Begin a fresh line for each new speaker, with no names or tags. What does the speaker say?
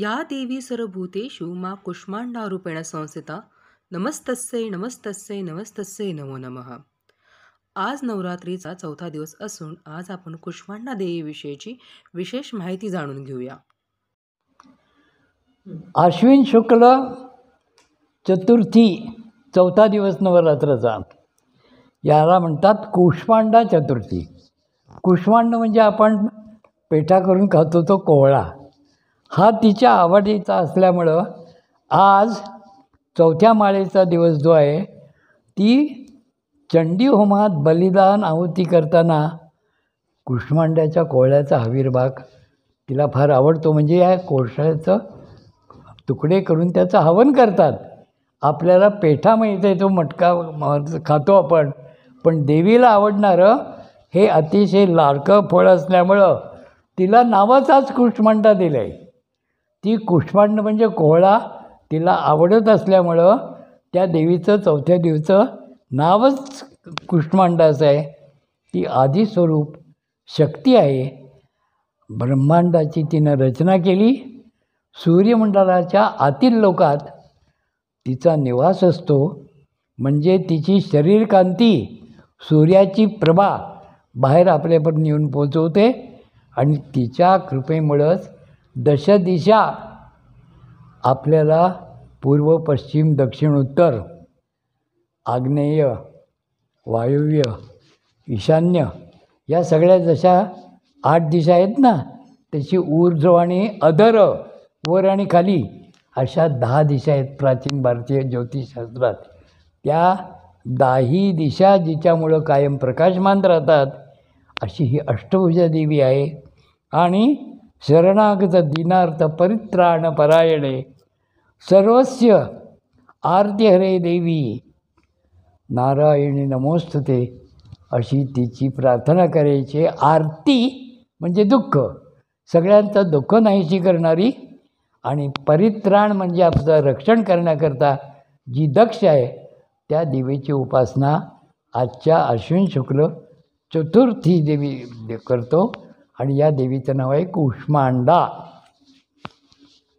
या देवी सर्वभूतेषु मा कुष्मांडारूपेण संस्थिता नमस्तस्यै नमस्तस्यै नमस्तस्यै नमो नम आज नवरात्रीचा चौथा दिवस असून आज आपण कुष्मांडा देवीविषयीची विशेष माहिती जाणून घेऊया
आश्विन शुक्ल चतुर्थी चौथा दिवस नवरात्राचा याला म्हणतात कुष्मांडा चतुर्थी कुष्मांड म्हणजे आपण पेठा करून खातो तो कोवळा हा तिच्या आवडीचा असल्यामुळं आज चौथ्या माळेचा दिवस जो आहे ती चंडी होमात बलिदान आहुती करताना कुष्मांड्याच्या कोळ्याचा हवीरबाग तिला फार आवडतो म्हणजे या कोळशाचं तुकडे करून त्याचं हवन करतात आपल्याला पेठा माहीत आहे तो मटका खातो आपण पण देवीला आवडणारं हे अतिशय लाडकं फळ असल्यामुळं तिला नावाचाच कुष्मांडा दिला आहे ती कुष्मांड म्हणजे कोहळा तिला आवडत असल्यामुळं त्या देवीचं चौथ्या देवीचं नावच कुष्मांडाचं आहे ती स्वरूप शक्ती आहे ब्रह्मांडाची तिनं रचना केली सूर्यमंडळाच्या आतील लोकात तिचा निवास असतो म्हणजे तिची शरीरकांती सूर्याची प्रभा बाहेर आपल्यापर्यंत येऊन पोचवते आणि तिच्या कृपेमुळंच दश दिशा आपल्याला पूर्व पश्चिम दक्षिण उत्तर आग्नेय वायव्य ईशान्य या सगळ्या जशा आठ दिशा आहेत ना त्याची ऊर्ज आणि अधर वर आणि खाली अशा दहा दिशा आहेत प्राचीन भारतीय ज्योतिषशास्त्रात त्या दाही दिशा जिच्यामुळं कायम प्रकाशमान राहतात अशी ही अष्टभुजा देवी आहे आणि शरणागत दिनार्थ परित्राण परायणे सर्वस्य आरती हरे देवी नारायणी नमोस्तुते अशी तिची प्रार्थना करायचे आरती म्हणजे दुःख सगळ्यांचं दुःख नाहीशी करणारी आणि परित्राण म्हणजे आपलं रक्षण करण्याकरता जी दक्ष आहे त्या देवीची उपासना आजच्या अश्विन शुक्ल चतुर्थी देवी करतो आणि या देवीचं नाव आहे कुष्मांडा